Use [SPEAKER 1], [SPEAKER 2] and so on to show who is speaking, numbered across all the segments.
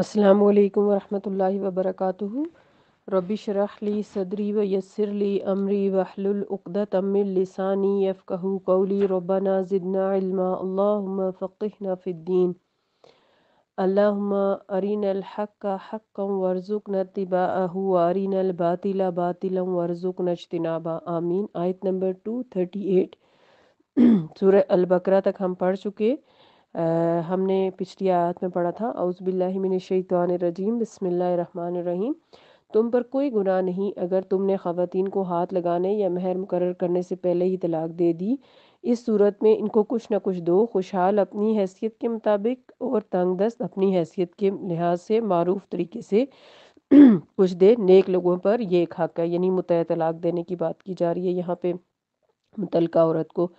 [SPEAKER 1] अस्सलाम वालेकुम वरहमतुल्लाहि वबरकातुहु रब्बी शरह ली सदरी व यस्सिर ली अमरी वहलुल उक़दत मिन लिसानी यफ़क़हु कौली रब्बना ज़िदना इल्मा अल्लाहुम्मा फ़क़िहना फ़िद्दीन अल्लाहुम्मा अरिनल हक़्क़ हक़्क़न वरज़ुक़ना तिबाअहु व अरिनल बातिला बातिलन वरज़ुक़ना इज्तिनाबा आमीन आयत नंबर 238 सूरह अल बकरा तक हम पढ़ चुके हमने पिछली आयत में पढ़ा था बसमान रहीम तुम पर कोई गुनाह नहीं अगर तुमने ख़वान को हाथ लगाने या महर मुकर करने से पहले ही तलाक दे दी इस सूरत में इनको कुछ ना कुछ दो खुशहाल अपनी हैसियत के मुताबिक और तंग दस्त अपनी हैसियत के लिहाज से मरूफ तरीके से कुछ दे नेक लोगों पर यह एक हक है यानी मुत तलाक देने की बात की जा रही है यहाँ पे मुतलका औरत को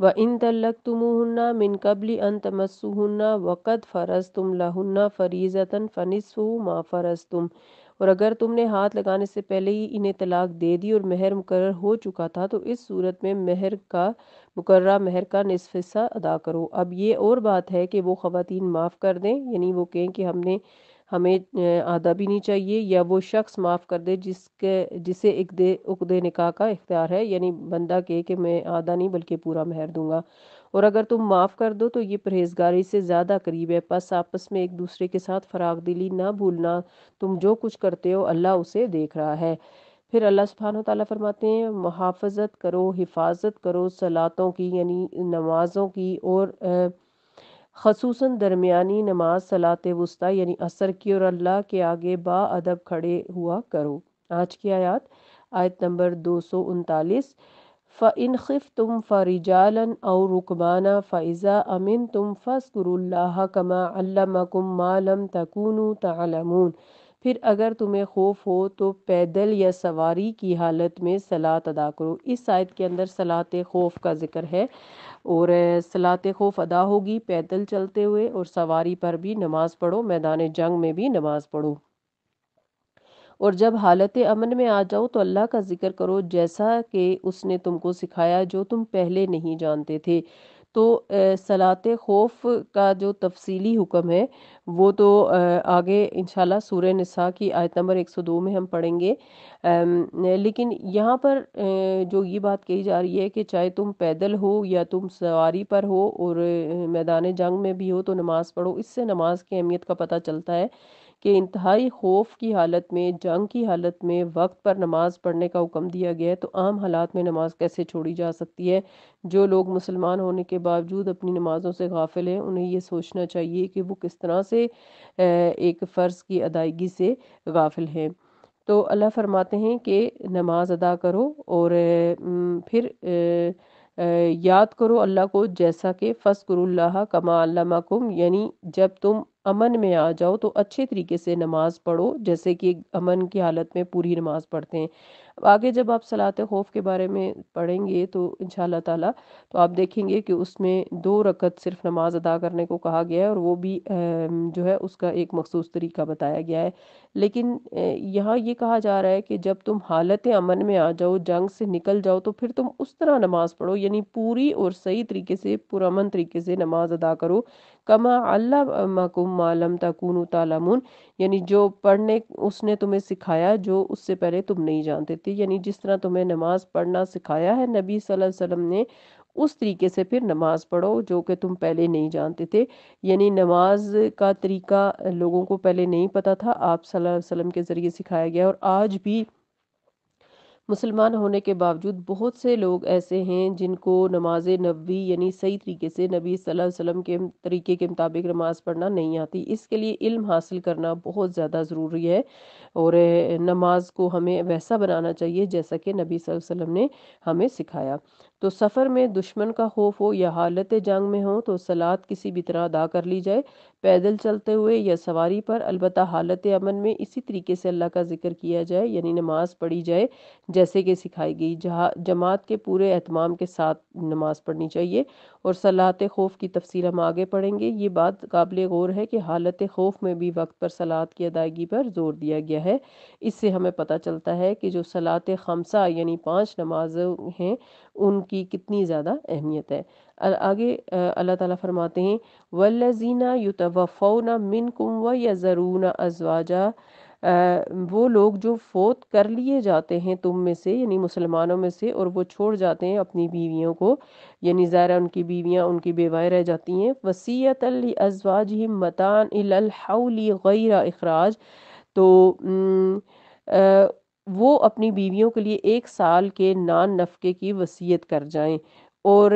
[SPEAKER 1] व इन तलक तुमहन्ना मिन कबली अन तमस्सुहन्ना वक़द फ़रज तुम लहन्ना फ़रीज़तन फ़नसु मा फ़रज तुम और अगर तुमने हाथ लगाने से पहले ही इन्हें तलाक दे दी और महर मुकर हो चुका था तो इस सूरत में महर का मुकर महर का नसफ हिस्सा अदा करो अब ये और बात है कि वो ख़वातीन माफ़ कर दें यानी वो कहें कि हमने हमें आधा भी नहीं चाहिए या वो शख्स माफ़ कर दे जिसके जिसे एक दे उकदे निकाह का इख्तियार है यानी बंदा के कि मैं आधा नहीं बल्कि पूरा महर दूंगा और अगर तुम माफ़ कर दो तो ये परहेजगारी से ज़्यादा करीब है बस आपस में एक दूसरे के साथ फराग दिली ना भूलना तुम जो कुछ करते हो अल्लाह उसे देख रहा है फिर अल्लाह सुबहान ताली फरमाते हैं मुहाफ़त करो हिफाजत करो सलातों की यानी नमाज़ों की और खसूस दरमिया नमाज सलात वस्ती यानी असर की और अल्लाह के आगे अदब खड़े हुआ करो आज की आयात आयत नंबर दो सौ उनतालीस फ़िन खिफ तुम फ़रिजालन और रुकबाना फ़ैज़ा अमिन तुम फ़स्कुरुल्लाह कमा अल्लामकुम मालम तकुनु तलमून फिर अगर तुम्हें खौफ हो तो पैदल या सवारी की हालत में सलात अदा करो इस आयत के अंदर सलात खौफ का जिक्र है और सलात खौफ अदा होगी पैदल चलते हुए और सवारी पर भी नमाज पढ़ो मैदान जंग में भी नमाज पढ़ो और जब हालत अमन में आ जाओ तो अल्लाह का जिक्र करो जैसा कि उसने तुमको सिखाया जो तुम पहले नहीं जानते थे तो सलात खौफ का जो तफसीली हुक्म है वो तो आगे इन सूर्य नसा की आयत नंबर 102 में हम पढ़ेंगे लेकिन यहाँ पर जो ये बात कही जा रही है कि चाहे तुम पैदल हो या तुम सवारी पर हो और मैदान जंग में भी हो तो नमाज़ पढ़ो इससे नमाज की अहमियत का पता चलता है कि इंतहाई खौफ की हालत में जंग की हालत में वक्त पर नमाज पढ़ने का हुक्म दिया गया है तो आम हालात में नमाज कैसे छोड़ी जा सकती है जो लोग मुसलमान होने के बावजूद अपनी नमाज़ों से गाफिल हैं उन्हें ये सोचना चाहिए कि वो किस तरह से एक फ़र्ज़ की अदायगी से गाफिल हैं तो अल्लाह फरमाते हैं कि नमाज अदा करो और फिर याद करो अल्लाह को जैसा कि फ़स्करुल्लाह कमाकुम यानी जब तुम अमन में आ जाओ तो अच्छे तरीके से नमाज़ पढ़ो जैसे कि अमन की हालत में पूरी नमाज़ पढ़ते हैं आगे जब आप सलात खौफ के बारे में पढ़ेंगे तो इन ताला तो आप देखेंगे कि उसमें दो रकत सिर्फ नमाज अदा करने को कहा गया है और वो भी जो है उसका एक मखसूस तरीका बताया गया है लेकिन यहाँ ये कहा जा रहा है कि जब तुम हालत अमन में आ जाओ जंग से निकल जाओ तो फिर तुम उस तरह नमाज पढ़ो यानी पूरी और सही तरीके से पुरमन तरीके से नमाज अदा करो कमा अल्लाह मकुम मालम तकुन तालमून यानी जो पढ़ने उसने तुम्हें सिखाया जो उससे पहले तुम नहीं जानते थे यानी जिस तरह तुम्हें नमाज पढ़ना सिखाया है नबी सल्लल्लाहु अलैहि वसल्लम ने उस तरीके से फिर नमाज पढ़ो जो कि तुम पहले नहीं जानते थे यानी नमाज का तरीका लोगों को पहले नहीं पता था आप सल्लल्लाहु अलैहि वसल्लम के ज़रिए सिखाया गया और आज भी मुसलमान होने के बावजूद बहुत से लोग ऐसे हैं जिनको नमाज नबी यानी सही तरीके से नबी वसल्लम के तरीके के मुताबिक नमाज पढ़ना नहीं आती इसके लिए इल्म हासिल करना बहुत ज़्यादा ज़रूरी है और नमाज को हमें वैसा बनाना चाहिए जैसा कि नबी वसल्लम ने हमें सिखाया तो सफ़र में दुश्मन का खौफ हो या हालत जंग में हो तो सलाद किसी भी तरह अदा कर ली जाए पैदल चलते हुए या सवारी पर अलबत् हालत अमन में इसी तरीके से अल्लाह का जिक्र किया जाए यानी नमाज पढ़ी जाए जैसे कि सिखाई गई जहाँ जमात के पूरे अहतमाम के साथ नमाज पढ़नी चाहिए और सलात खौफ की तफसील हम आगे पढ़ेंगे ये बात काबिल गौर है कि हालत खौफ में भी वक्त पर सलात की अदायगी पर जोर दिया गया है इससे हमें पता चलता है कि जो सलात खमसा यानी पाँच नमाज हैं उनकी कितनी ज़्यादा अहमियत है आगे अल्लाह ताला फरमाते हैं वल्लजीना युतवफ़ौना मिनकुम व यज़रूना अजवाजा वो लोग जो फोत कर लिए जाते हैं तुम में से यानी मुसलमानों में से और वो छोड़ जाते हैं अपनी बीवियों को यानी ज़ाहिर उनकी बीवियाँ उनकी बेवाएँ रह जाती हैं वसीयत अजवाज ही मतान इलाउली गैर अखराज तो वो अपनी बीवियों के लिए एक साल के नान नफके की वसीयत कर जाएं और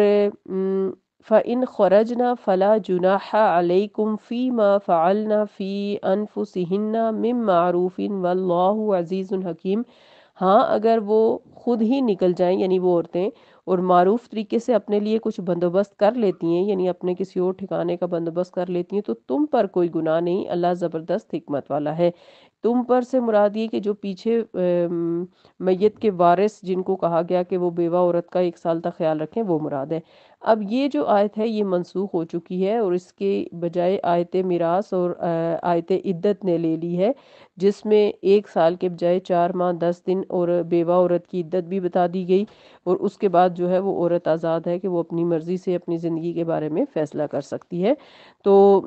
[SPEAKER 1] फ़िन खरजना फ़ला अलैकुम फ़ी मा फ़ालना फ़ी अनफुसिहिन्ना मिम मारूफ़िन वल्लाहु अज़ीज़ुन हकीम हाँ अगर वो खुद ही निकल जाएं यानी वो औरतें और मरूफ तरीके से अपने लिए कुछ बंदोबस्त कर लेती हैं यानी अपने किसी और ठिकाने का बंदोबस्त कर लेती हैं तो तुम पर कोई गुनाह नहीं अल्लाह ज़बरदस्त हमत वाला है तुम पर से मुराद ये कि जो पीछे मैत के वारिस जिनको कहा गया कि वो बेवा औरत का एक साल तक ख्याल रखें वो मुराद है अब ये जो आयत है ये मनसूख हो चुकी है और इसके बजाय आयत मिरास और आयत इद्दत ने ले ली है जिसमें एक साल के बजाय चार माह दस दिन और बेवा औरत की इद्दत भी बता दी गई और उसके बाद जो है वो औरत आज़ाद है कि वो अपनी मर्ज़ी से अपनी ज़िंदगी के बारे में फ़ैसला कर सकती है तो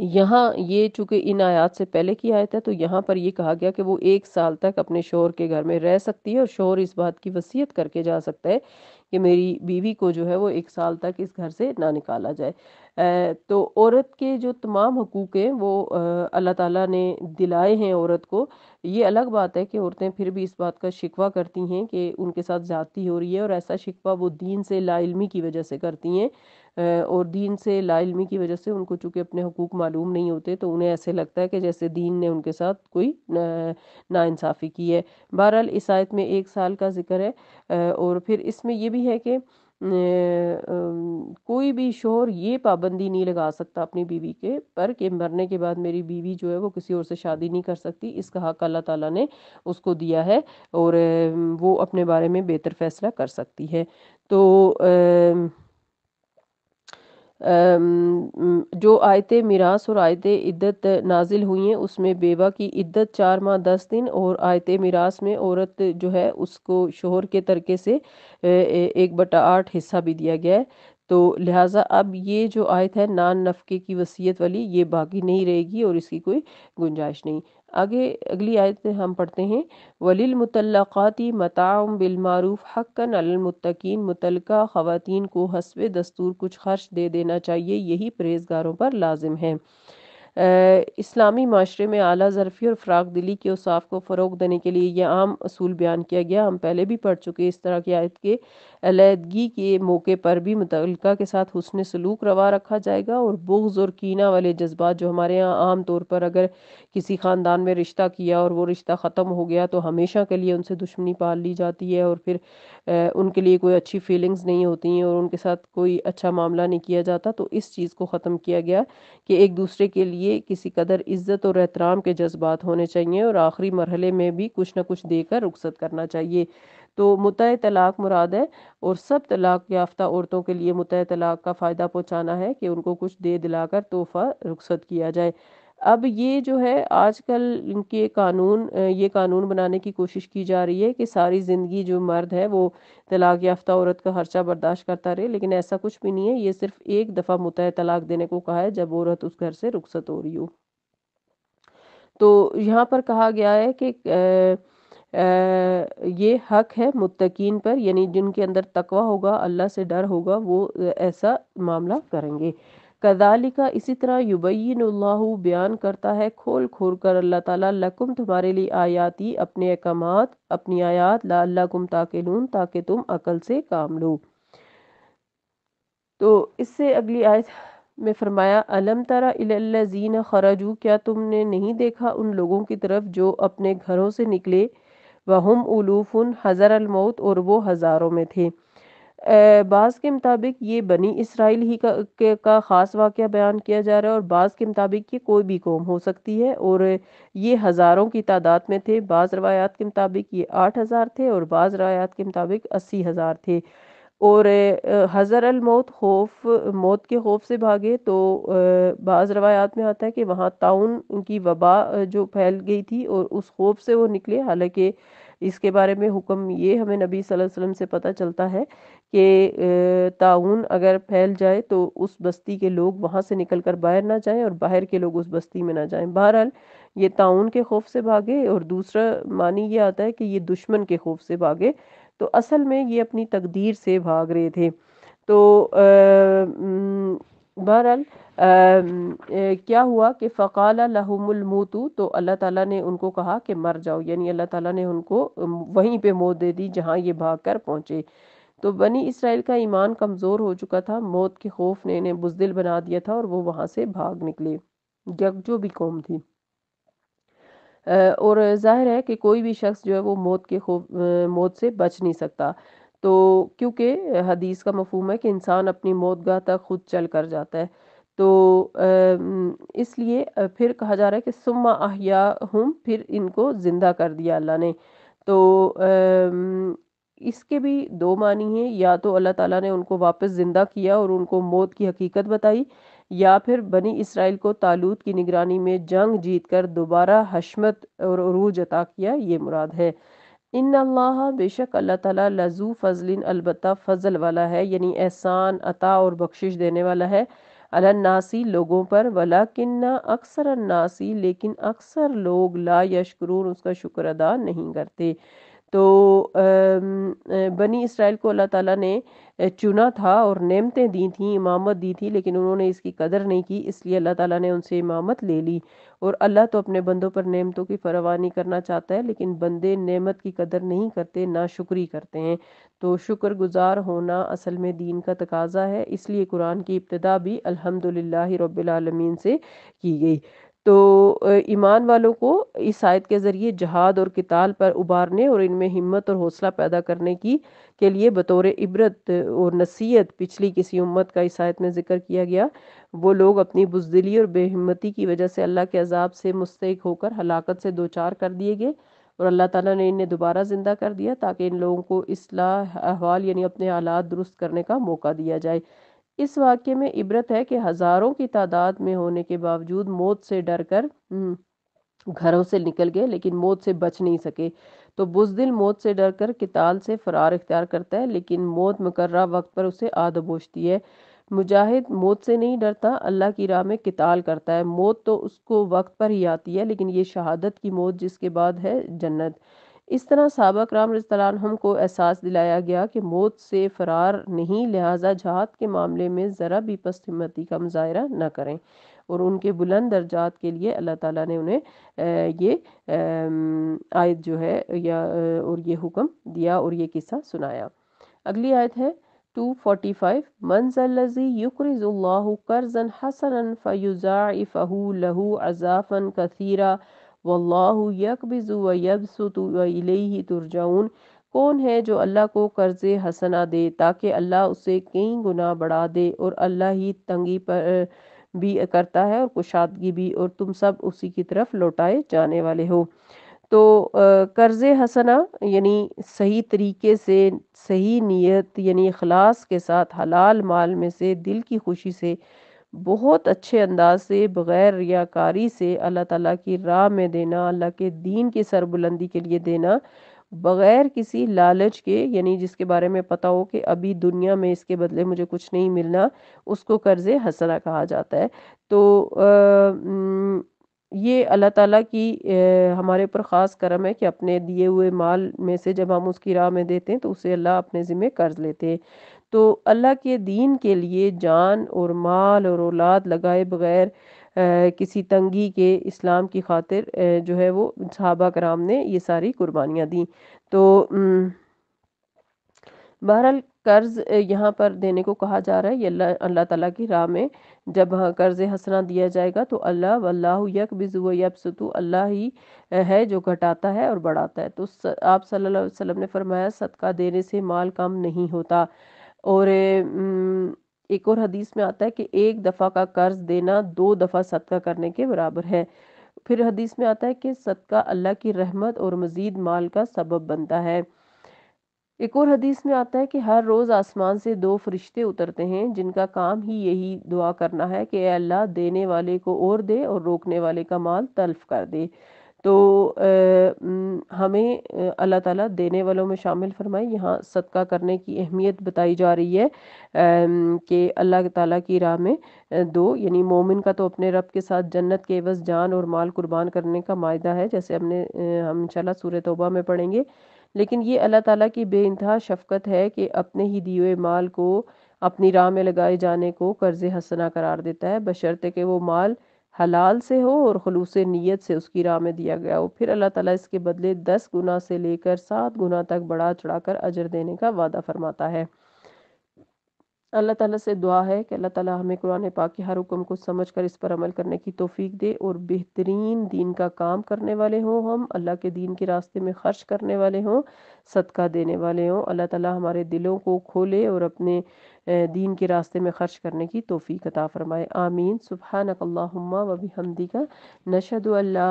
[SPEAKER 1] यहाँ ये चूँकि इन आयात से पहले की आयत है तो यहाँ पर ये कहा गया कि वो एक साल तक अपने शोर के घर में रह सकती है और शोर इस बात की वसीयत करके जा सकता है कि मेरी बीवी को जो है वो एक साल तक इस घर से ना निकाला जाए तो औरत के जो तमाम हकूक़ हैं वो अल्लाह ताला ने दिलाए हैं औरत को ये अलग बात है कि औरतें फिर भी इस बात का शिकवा करती हैं कि उनके साथ ज़्यादती हो रही है और ऐसा शिकवा वो दीन से लाइलमी की वजह से करती हैं और दीन से लाइलमी की वजह से उनको चूँकि अपने हकूक़ मालूम नहीं होते तो उन्हें ऐसे लगता है कि जैसे दीन ने उनके साथ कोई नाानसाफ़ी की है बहरहाल इस आयत में एक साल का जिक्र है और फिर इसमें यह भी है कि कोई भी शोहर ये पाबंदी नहीं लगा सकता अपनी बीवी के पर कि मरने के बाद मेरी बीवी जो है वो किसी और से शादी नहीं कर सकती इसका हक अल्लाह ताला ने उसको दिया है और वो अपने बारे में बेहतर फैसला कर सकती है तो आ, जो आयत मिरास और आयत इद्दत नाजिल हुई हैं उसमें बेवा की इद्दत चार माह दस दिन और आयत मिरास में औरत जो है उसको शोहर के तरके से एक बटा आठ हिस्सा भी दिया गया है तो लिहाजा अब ये जो आयत है नान नफके की वसीयत वाली ये बाकी नहीं रहेगी और इसकी कोई गुंजाइश नहीं आगे अगली आयत हम पढ़ते हैं वलिल मुतलक़ाती मताम बिलमारूफ हक़न अलमुतकीन मुतलका ख़वातीन को हसब दस्तूर कुछ खर्च दे देना चाहिए यही परहेजगारों पर लाजिम है इस्लामी माशरे में अली ज़रफ़ी और फ्राक दिली के उसाफ़ को फ़रोग देने के लिए यह आम असूल बयान किया गया हम पहले भी पढ़ चुके इस तरह की आयत के अलीहदगी के मौके पर भी मुतल के साथ हुसन सलूक रवा रखा जाएगा और बुग्ज़ और कीना वाले जज्बात जो हमारे यहाँ आम तौर पर अगर किसी ख़ानदान में रिश्ता किया और वो रिश्ता ख़त्म हो गया तो हमेशा के लिए उनसे दुश्मनी पाल ली जाती है और फिर उनके लिए कोई अच्छी फीलिंग्स नहीं होती हैं और उनके साथ कोई अच्छा मामला नहीं किया जाता तो इस चीज़ को ख़त्म किया गया कि एक दूसरे के लिए लिए किसी कदर इज़्ज़त और एहतराम के जज्बात होने चाहिए और आखिरी मरहले में भी कुछ ना कुछ देकर रुखसत करना चाहिए तो मुत तलाक मुराद है और सब तलाक याफ्ता औरतों के लिए मुत तलाक का फ़ायदा पहुँचाना है कि उनको कुछ दे दिलाकर तोहफ़ा रुखसत किया जाए अब ये जो है आजकल इनके कानून ये कानून बनाने की कोशिश की जा रही है कि सारी ज़िंदगी जो मर्द है वो तलाक याफ्ता औरत का खर्चा बर्दाश्त करता रहे लेकिन ऐसा कुछ भी नहीं है ये सिर्फ एक दफ़ा मुत तलाक देने को कहा है जब औरत उस घर से रुखसत हो रही हो तो यहाँ पर कहा गया है कि आ, आ, ये हक है मुतकीन पर यानी जिनके अंदर तकवा होगा अल्लाह से डर होगा वो ऐसा मामला करेंगे कदालिका इसी तरह युबैन बयान करता है खोल खोल कर अल्लाह ताला लकुम तुम्हारे लिए आयाती अपने अहकाम अपनी आयात लाकुम ताकिलून ताकि तुम अकल से काम लो तो इससे अगली आयत में फरमाया अलम तरा जीन खराजू क्या तुमने नहीं देखा उन लोगों की तरफ जो अपने घरों से निकले वहम उलूफुन हज़र अलमौत और वो हज़ारों में थे बास के मुताबिक ये बनी इसराइल ही का, के, का ख़ास वाक़ बयान किया जा रहा है और बास के मुताबिक ये कोई भी कौम हो सकती है और ये हज़ारों की तादाद में थे बाज़ रवायात के मुताबिक ये आठ हज़ार थे और बाज़ रवायात के मुताबिक अस्सी हज़ार थे और हज़र अलमौत खौफ मौत के खौफ से भागे तो बाज़ रवायात में आता है कि वहाँ ताउन की वबा जो फैल गई थी और उस खौफ से वो निकले हालांकि इसके बारे में हुक्म ये हमें नबी वसल्लम से पता चलता है कि ताउन अगर फैल जाए तो उस बस्ती के लोग वहाँ से निकल कर बाहर ना जाएँ और बाहर के लोग उस बस्ती में ना जाएँ बहरहाल ये ताउन के खौफ से भागे और दूसरा मानी ये आता है कि ये दुश्मन के खौफ से भागे तो असल में ये अपनी तकदीर से भाग रहे थे तो आ, बहरहाल क्या हुआ कि फ़काल लहमुलमूतू तो अल्लाह ताला ने उनको कहा कि मर जाओ यानी अल्लाह ताला ने उनको वहीं पे मौत दे दी जहाँ ये भाग कर पहुँचे तो बनी इसराइल का ईमान कमज़ोर हो चुका था मौत के खौफ ने इन्हें बुजदिल बना दिया था और वो वहां से भाग निकले जो भी कौम थी और जाहिर है कि कोई भी शख्स जो है वो मौत के खौफ मौत से बच नहीं सकता तो क्योंकि हदीस का मफहम है कि इंसान अपनी मौत गाह तक खुद चल कर जाता है तो इसलिए फिर कहा जा रहा है कि सुम्मा आहिया हूँ फिर इनको ज़िंदा कर दिया अल्लाह ने तो इसके भी दो मानी हैं या तो अल्लाह ताला ने उनको वापस ज़िंदा किया और उनको मौत की हकीकत बताई या फिर बनी इसराइल को तालूत की निगरानी में जंग जीत कर दोबारा हशमत और अरूज अता किया ये मुराद है इन अल्लाह बेशक अल्लाह ताला लजू फजलिन अलबत् फजल वाला है यानी एहसान अता और बख्शिश देने वाला है अलनासी लोगों पर वला किन्ना अक्सर अन्नासी लेकिन अक्सर लोग ला यशकरून उसका शुक्र अदा नहीं करते तो बनी इसराइल को अल्लाह ताला ने चुना था और नेमतें दी थी इमामत दी थी लेकिन उन्होंने इसकी कदर नहीं की इसलिए अल्लाह ताला ने उनसे इमामत ले ली और अल्लाह तो अपने बंदों पर नेमतों की फरवानी करना चाहता है लेकिन बंदे नेमत की कदर नहीं करते ना शुक्री करते हैं तो शुक्रगुजार होना असल में दीन का तकाजा है इसलिए कुरान की इब्तदा भी अलहमदिल्ला रबालमीन से की गई तो ईमान वालों को इस आयत के ज़रिए जहाद और किताल पर उबारने और इनमें हिम्मत और हौसला पैदा करने की के लिए बतौर इबरत और नसीहत पिछली किसी उम्मत का इस आयत में ज़िक्र किया गया वो लोग अपनी बुजदिली और बेहिम्मती की वजह से अल्लाह के अजाब से मुस्तक होकर हलाकत से दो चार कर दिए गए और अल्लाह ताला ने इन्हें दोबारा ज़िंदा कर दिया ताकि इन लोगों को इसलाह अहवाल यानी अपने हालात दुरुस्त करने का मौका दिया जाए इस वाक्य में इबरत है कि हजारों की तादाद में होने के बावजूद मौत से डर कर हम्म, घरों से निकल गए लेकिन मौत से बच नहीं सके तो बुजदिल मौत से डर कर किताल से फरार इख्तियार करता है लेकिन मौत मुकर्रा वक्त पर उसे आदबोशती है मुजाहिद मौत से नहीं डरता अल्लाह की राह में किताल करता है मौत तो उसको वक्त पर ही आती है लेकिन ये शहादत की मौत जिसके बाद है जन्नत इस तरह सबक राम रजतम को एहसास दिलाया गया कि मौत से फरार नहीं लिहाजा जहात के मामले में ज़रा भी पस्त हिम्मती का मुजाहरा न करें और उनके बुलंद दर्जात के लिए अल्लाह ताला ने उन्हें ये आयत जो है या और ये हुक्म दिया और ये किस्सा सुनाया अगली आयत है 245 मंजल्लजी युक्रजुल्लाहु कर्जन हसनन फयुजाइफहु लहू अजाफन कसीरा वल्लाहु यकबिज़ु व यबसुतु व इलैहि तुरजाउन कौन है जो अल्लाह को कर्ज हसना दे ताकि अल्लाह उसे कई गुना बढ़ा दे और अल्लाह ही तंगी पर भी करता है और कुशादगी भी और तुम सब उसी की तरफ लौटाए जाने वाले हो तो कर्ज हसना यानी सही तरीके से सही नीयत यानी अखलास के साथ हलाल माल में से दिल की खुशी से बहुत अच्छे अंदाज से बग़ैर रियाकारी से अल्लाह ताला की राह में देना अल्लाह के दीन की सरबुलंदी के लिए देना बग़ैर किसी लालच के यानी जिसके बारे में पता हो कि अभी दुनिया में इसके बदले मुझे कुछ नहीं मिलना उसको कर्ज़ हसना कहा जाता है तो आ, ये अल्लाह ताला की ए, हमारे ऊपर ख़ास करम है कि अपने दिए हुए माल में से जब हम उसकी राह में देते हैं तो उसे अल्लाह अपने ज़िम्मे कर्ज़ लेते हैं तो अल्लाह के दीन के लिए जान और माल और औलाद लगाए बगैर किसी तंगी के इस्लाम की खातिर जो है वो सहाबा कराम ने ये सारी कुर्बानियाँ दी तो बहरहाल कर्ज़ यहाँ पर देने को कहा जा रहा है ये अल्लाह अल्लाह ताला की राह में जब हाँ, कर्ज़ हसना दिया जाएगा तो अल्लाह वल्लाह यक बिजु अल्लाह ही है जो घटाता है और बढ़ाता है तो आप सल्लल्लाहु अलैहि वसल्लम ने फरमाया सदका देने से माल कम नहीं होता और एक और हदीस में आता है कि एक दफ़ा का कर्ज देना दो दफ़ा सदका करने के बराबर है फिर हदीस में आता है कि सदका अल्लाह की रहमत और मज़ीद माल का सबब बनता है एक और हदीस में आता है कि हर रोज़ आसमान से दो फरिश्ते उतरते हैं जिनका काम ही यही दुआ करना है कि अल्लाह देने वाले को और दे और रोकने वाले का माल तल्फ कर दे तो आ, हमें अल्लाह ताला देने वालों में शामिल फरमाए यहाँ सदका करने की अहमियत बताई जा रही है कि अल्लाह ताला की राह में दो यानी मोमिन का तो अपने रब के साथ जन्नत के एवज जान और माल कुर्बान करने का मायदा है जैसे हमने हम इंशाल्लाह सूर्य तोबा में पढ़ेंगे लेकिन ये अल्लाह ताला की बेानतहा शफकत है कि अपने ही दिए माल को अपनी राह में लगाए जाने को कर्ज हसना करार देता है बशर्ते कि वो माल हलाल से हो और खलूस नीयत से उसकी राह में दिया गया हो फिर अल्लाह ताला इसके बदले दस गुना से लेकर सात गुना तक बढ़ा चढ़ाकर अजर देने का वादा फरमाता है अल्लाह ताला से दुआ है कि अल्लाह ताला हमें कुरान पाक के हर हुक्म को समझ कर इस पर अमल करने की तोफ़ी दे और बेहतरीन दीन का काम करने वाले हों हम अल्लाह के दीन के रास्ते में खर्च करने वाले हों सदका देने वाले हों अल्लाह ताला हमारे दिलों को खोले और अपने दीन के रास्ते में खर्च करने की तोफ़ी कता फ़रमाए आमीन सुबहानक वबी हमदी का नशद अल्ला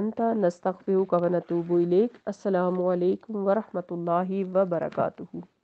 [SPEAKER 1] अनता नस्तफ़ी का वनतूबुलेक अल्लाम वरहमल वर्का